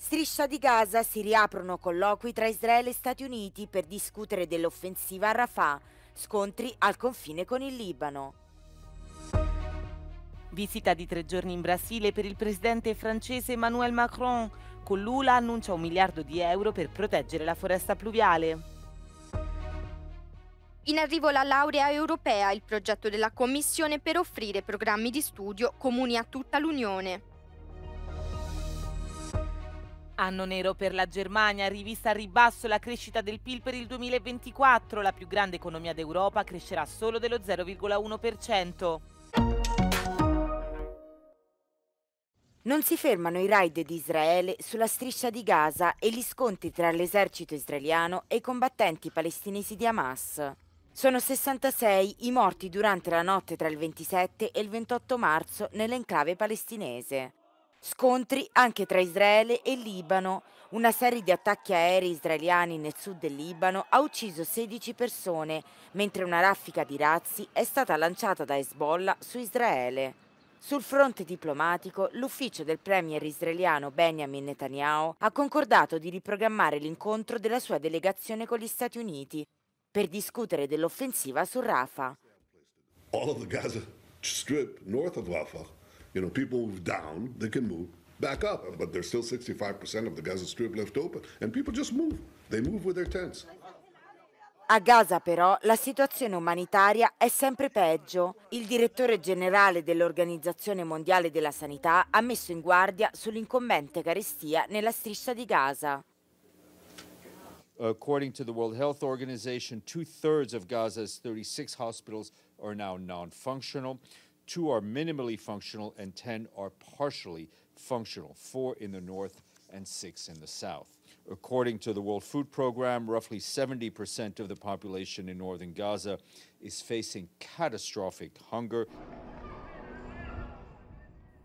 Striscia di Gaza si riaprono colloqui tra Israele e Stati Uniti per discutere dell'offensiva a Rafah, scontri al confine con il Libano. Visita di tre giorni in Brasile per il presidente francese Emmanuel Macron. Con Lula annuncia un miliardo di euro per proteggere la foresta pluviale. In arrivo la laurea europea, il progetto della Commissione per offrire programmi di studio comuni a tutta l'Unione. Anno nero per la Germania, rivista a ribasso la crescita del PIL per il 2024, la più grande economia d'Europa crescerà solo dello 0,1%. Non si fermano i raid di Israele sulla striscia di Gaza e gli scontri tra l'esercito israeliano e i combattenti palestinesi di Hamas. Sono 66 i morti durante la notte tra il 27 e il 28 marzo nell'enclave palestinese. Scontri anche tra Israele e Libano. Una serie di attacchi aerei israeliani nel sud del Libano ha ucciso 16 persone, mentre una raffica di razzi è stata lanciata da Hezbollah su Israele. Sul fronte diplomatico, l'ufficio del premier israeliano Benjamin Netanyahu ha concordato di riprogrammare l'incontro della sua delegazione con gli Stati Uniti per discutere dell'offensiva su Rafah. All of the Gaza Strip north of Rafah you know, people move down, they can move back up, but there's still 65% of the Gaza Strip left open, and people just move. They move with their tents. A Gaza però la situazione umanitaria è sempre peggio. Il direttore generale dell'Organizzazione Mondiale della Sanità ha messo in guardia sull'incombente carestia nella striscia di Gaza. According to the World Health Organization, two-thirds of Gaza's 36 hospitals are now non-functional two are minimally functional, and 10 are partially functional, four in the north and six in the south. According to the World Food Program, roughly 70% of the population in northern Gaza is facing catastrophic hunger.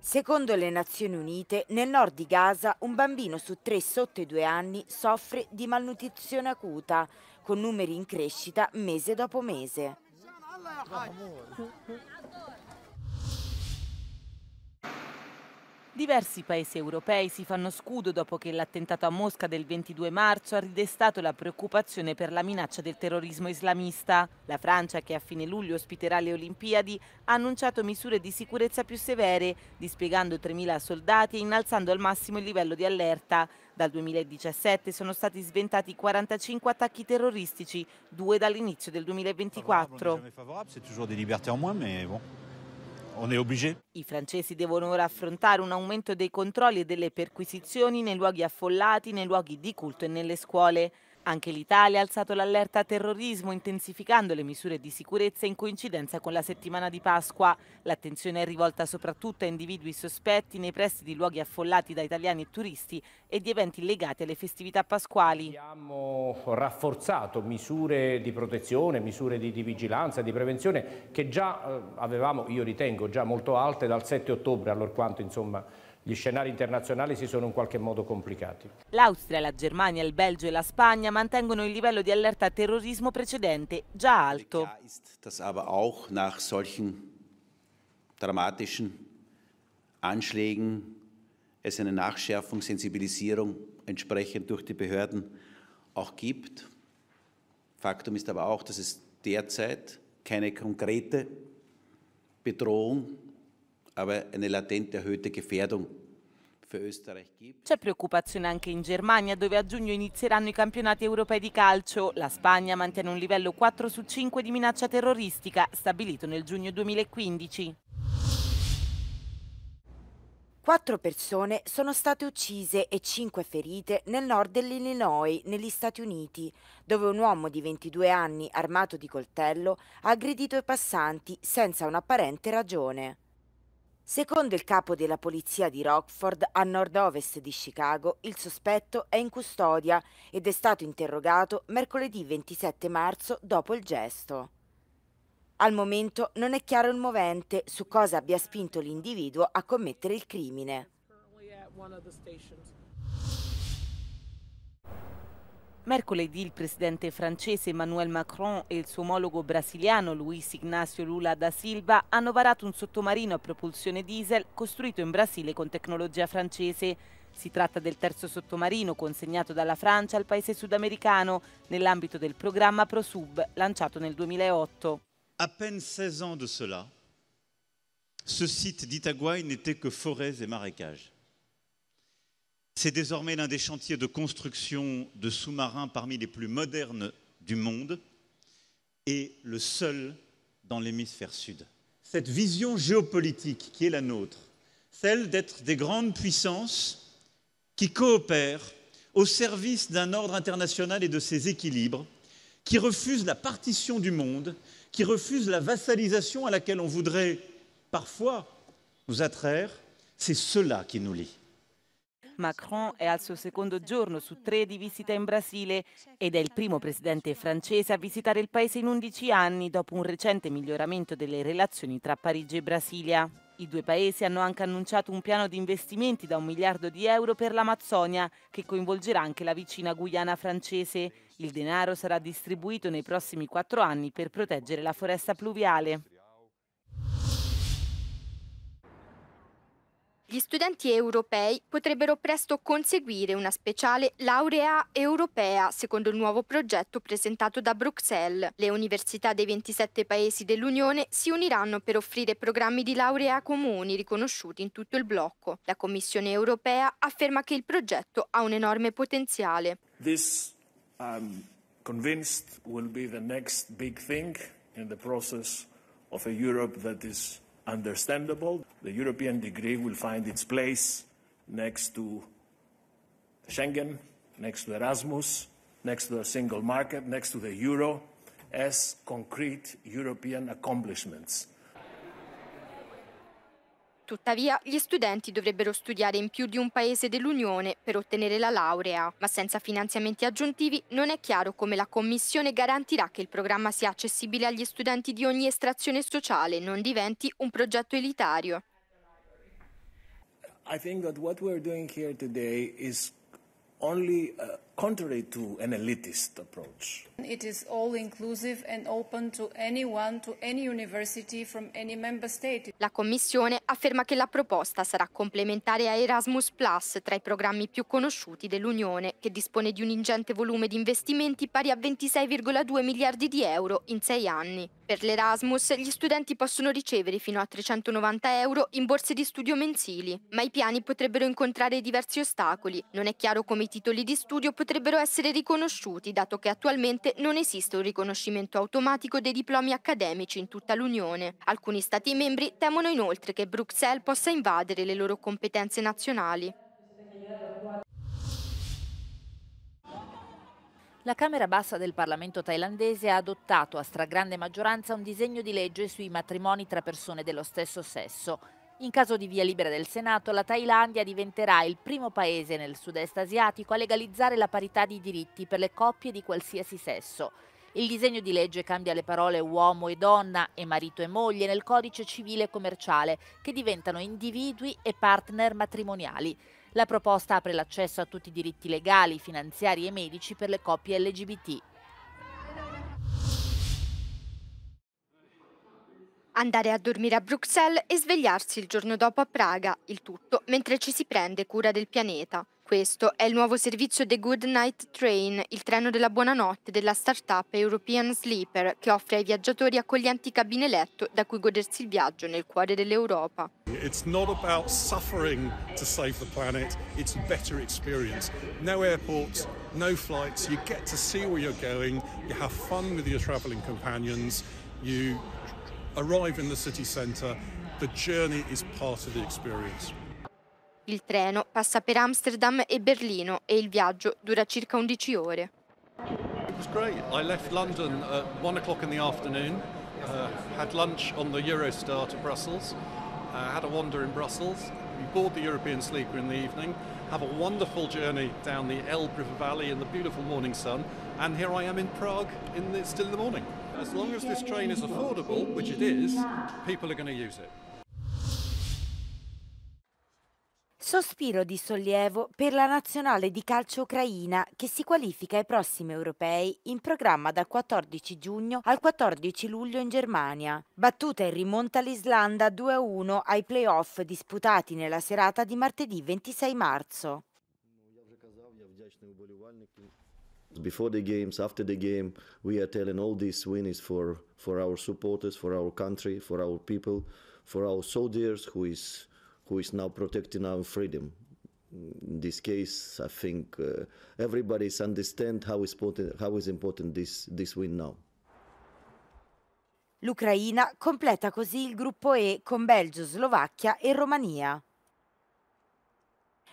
Secondo le Nazioni Unite, nel nord di Gaza un bambino su tre sotto i due anni soffre di malnutrizione acuta, con numeri in crescita mese dopo mese. Diversi paesi europei si fanno scudo dopo che l'attentato a Mosca del 22 marzo ha ridestato la preoccupazione per la minaccia del terrorismo islamista. La Francia, che a fine luglio ospiterà le Olimpiadi, ha annunciato misure di sicurezza più severe, dispiegando 3.000 soldati e innalzando al massimo il livello di allerta. Dal 2017 sono stati sventati 45 attacchi terroristici, due dall'inizio del 2024. I francesi devono ora affrontare un aumento dei controlli e delle perquisizioni nei luoghi affollati, nei luoghi di culto e nelle scuole. Anche l'Italia ha alzato l'allerta a terrorismo intensificando le misure di sicurezza in coincidenza con la settimana di Pasqua. L'attenzione è rivolta soprattutto a individui sospetti nei pressi di luoghi affollati da italiani e turisti e di eventi legati alle festività pasquali. Abbiamo rafforzato misure di protezione, misure di, di vigilanza, di prevenzione che già eh, avevamo, io ritengo, già molto alte dal 7 ottobre, allorquanto insomma gli scenari internazionali si sono in qualche modo complicati. L'Austria, la Germania, il Belgio e la Spagna mantengono il livello di allerta a terrorismo precedente già alto. Dass aber auch nach solchen dramatischen Anschlägen es eine Nachschärfung, Sensibilisierung entsprechend durch die Behörden auch gibt. Faktum ist aber auch, dass es derzeit keine konkrete Bedrohung gibt. aber eine latente erhöhte Gefährdung c'è preoccupazione anche in Germania, dove a giugno inizieranno i campionati europei di calcio. La Spagna mantiene un livello 4 su 5 di minaccia terroristica, stabilito nel giugno 2015. Quattro persone sono state uccise e cinque ferite nel nord dell'Illinois, negli Stati Uniti, dove un uomo di 22 anni armato di coltello ha aggredito i passanti senza un'apparente ragione. Secondo il capo della polizia di Rockford, a nord-ovest di Chicago, il sospetto è in custodia ed è stato interrogato mercoledì 27 marzo dopo il gesto. Al momento non è chiaro il movente su cosa abbia spinto l'individuo a commettere il crimine. Mercoledì il presidente francese Emmanuel Macron e il suo omologo brasiliano Luis Ignacio Lula da Silva hanno varato un sottomarino a propulsione diesel costruito in Brasile con tecnologia francese. Si tratta del terzo sottomarino consegnato dalla Francia al paese sudamericano nell'ambito del programma ProSub lanciato nel 2008. A peine 16 ans de cela, ce site d'Itaguay n'était que forêts et marécages. C'est désormais l'un des chantiers de construction de sous-marins parmi les plus modernes du monde et le seul dans l'hémisphère sud. Cette vision géopolitique qui est la nôtre, celle d'être des grandes puissances qui coopèrent au service d'un ordre international et de ses équilibres, qui refusent la partition du monde, qui refusent la vassalisation à laquelle on voudrait parfois nous attraire, c'est cela qui nous lie. Macron è al suo secondo giorno su tre di visita in Brasile ed è il primo presidente francese a visitare il paese in 11 anni dopo un recente miglioramento delle relazioni tra Parigi e Brasilia. I due paesi hanno anche annunciato un piano di investimenti da un miliardo di euro per l'Amazzonia, che coinvolgerà anche la vicina Guyana francese. Il denaro sarà distribuito nei prossimi quattro anni per proteggere la foresta pluviale. gli studenti europei potrebbero presto conseguire una speciale laurea europea secondo il nuovo progetto presentato da Bruxelles. Le università dei 27 paesi dell'Unione si uniranno per offrire programmi di laurea comuni riconosciuti in tutto il blocco. La Commissione europea afferma che il progetto ha un enorme potenziale. This, I'm convinced, will be the next big thing in the process of a Europe that is understandable. The European degree will find its place next to Schengen, next to Erasmus, next to the single market, next to the euro, as concrete European accomplishments Tuttavia, gli studenti dovrebbero studiare in più di un paese dell'Unione per ottenere la laurea, ma senza finanziamenti aggiuntivi non è chiaro come la Commissione garantirà che il programma sia accessibile agli studenti di ogni estrazione sociale e non diventi un progetto elitario. I think that what we're doing here today is only a, uh, contrary to an elitist approach. It is all inclusive and open to anyone, to any university from any member state. La Commissione afferma che la proposta sarà complementare a Erasmus Plus, tra i programmi più conosciuti dell'Unione, che dispone di un ingente volume di investimenti pari a 26,2 miliardi di euro in sei anni. Per l'Erasmus gli studenti possono ricevere fino a 390 euro in borse di studio mensili, ma i piani potrebbero incontrare diversi ostacoli. Non è chiaro come i titoli di studio potrebbero potrebbero essere riconosciuti, dato che attualmente non esiste un riconoscimento automatico dei diplomi accademici in tutta l'Unione. Alcuni Stati membri temono inoltre che Bruxelles possa invadere le loro competenze nazionali. La Camera Bassa del Parlamento thailandese ha adottato a stragrande maggioranza un disegno di legge sui matrimoni tra persone dello stesso sesso. In caso di via libera del Senato, la Thailandia diventerà il primo paese nel sud-est asiatico a legalizzare la parità di diritti per le coppie di qualsiasi sesso. Il disegno di legge cambia le parole uomo e donna e marito e moglie nel codice civile e commerciale, che diventano individui e partner matrimoniali. La proposta apre l'accesso a tutti i diritti legali, finanziari e medici per le coppie LGBT. andare a dormire a Bruxelles e svegliarsi il giorno dopo a Praga, il tutto mentre ci si prende cura del pianeta. Questo è il nuovo servizio The Good Night Train, il treno della buonanotte della startup European Sleeper, che offre ai viaggiatori accoglienti cabine letto da cui godersi il viaggio nel cuore dell'Europa. It's not about suffering to save the planet, it's a better experience. No airports, no flights, you get to see where you're going, you have fun with your traveling companions, you arrive in the city centre, the journey is part of the experience. Il treno passa per Amsterdam e Berlino e il viaggio dura circa 11 ore. It was great. I left London at 1 o'clock in the afternoon, uh, had lunch on the Eurostar to Brussels, uh, had a wander in Brussels, we board the European Sleeper in the evening, have a wonderful journey down the Elbe River Valley in the beautiful morning sun, and here I am in Prague in the, still in the morning. As long as this train is affordable, which it is, people are going to use it. Sospiro di sollievo per la nazionale di calcio ucraina che si qualifica ai prossimi europei in programma dal 14 giugno al 14 luglio in Germania. Battuta in rimonta l'Islanda 2-1 ai playoff disputati nella serata di martedì 26 marzo. before the games, after the game, we are telling all this win is for, for our supporters, for our country, for our people, for our soldiers who is who is now protecting our freedom. In this case, I think uh, everybody is understand how is important, how is important this, this win now. L'Ucraina completa così il gruppo E con Belgio, Slovacchia e Romania.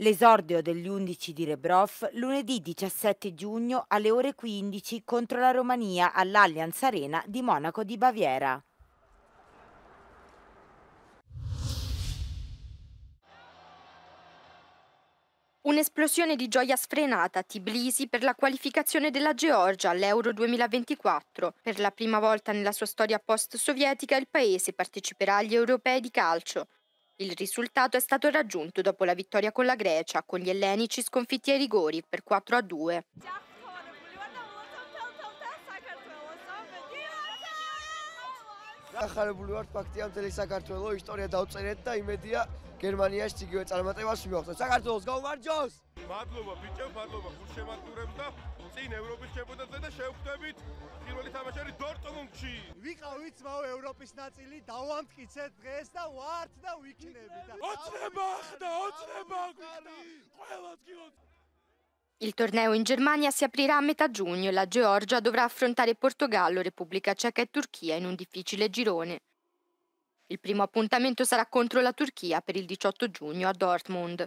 L'esordio degli 11 di Rebrov lunedì 17 giugno alle ore 15 contro la Romania all'Allianz Arena di Monaco di Baviera. Un'esplosione di gioia sfrenata a Tbilisi per la qualificazione della Georgia all'Euro 2024. Per la prima volta nella sua storia post-sovietica il paese parteciperà agli europei di calcio. Il risultato è stato raggiunto dopo la vittoria con la Grecia, con gli ellenici sconfitti ai rigori per 4 a 2. დახარებული ვართ ფაქტიამდელი საქართველო ისტორია დავწერეთ და იმედია გერმანიაში იგივე წარმატებას მივხვდეთ. საქართველოს გაუმარჯოს! მადლობა ბიჭო, მადლობა გულშემატკივრებს და წინ ევროპის ჩემპიონატზე და შევხვდებით პირველი თამაში არის დორტმუნდში. ვიყავით ძმაო ევროპის ნაწილი, დავამტკიცეთ დღეს და ვართ il torneo in Germania si aprirà a metà giugno e la Georgia dovrà affrontare Portogallo, Repubblica Ceca e Turchia in un difficile girone. Il primo appuntamento sarà contro la Turchia per il 18 giugno a Dortmund.